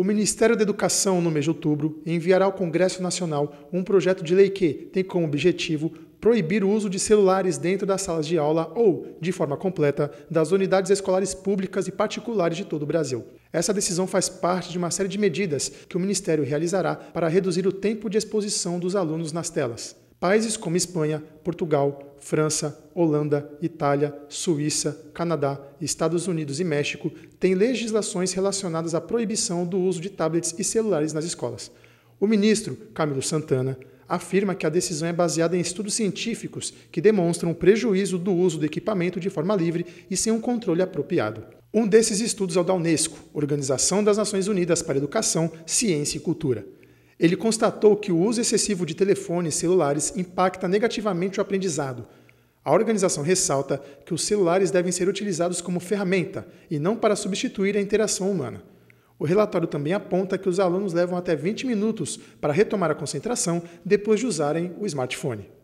O Ministério da Educação, no mês de outubro, enviará ao Congresso Nacional um projeto de lei que tem como objetivo proibir o uso de celulares dentro das salas de aula ou, de forma completa, das unidades escolares públicas e particulares de todo o Brasil. Essa decisão faz parte de uma série de medidas que o Ministério realizará para reduzir o tempo de exposição dos alunos nas telas. Países como Espanha, Portugal, França, Holanda, Itália, Suíça, Canadá, Estados Unidos e México têm legislações relacionadas à proibição do uso de tablets e celulares nas escolas. O ministro, Camilo Santana, afirma que a decisão é baseada em estudos científicos que demonstram o prejuízo do uso do equipamento de forma livre e sem um controle apropriado. Um desses estudos é o da Unesco, Organização das Nações Unidas para Educação, Ciência e Cultura. Ele constatou que o uso excessivo de telefones celulares impacta negativamente o aprendizado. A organização ressalta que os celulares devem ser utilizados como ferramenta e não para substituir a interação humana. O relatório também aponta que os alunos levam até 20 minutos para retomar a concentração depois de usarem o smartphone.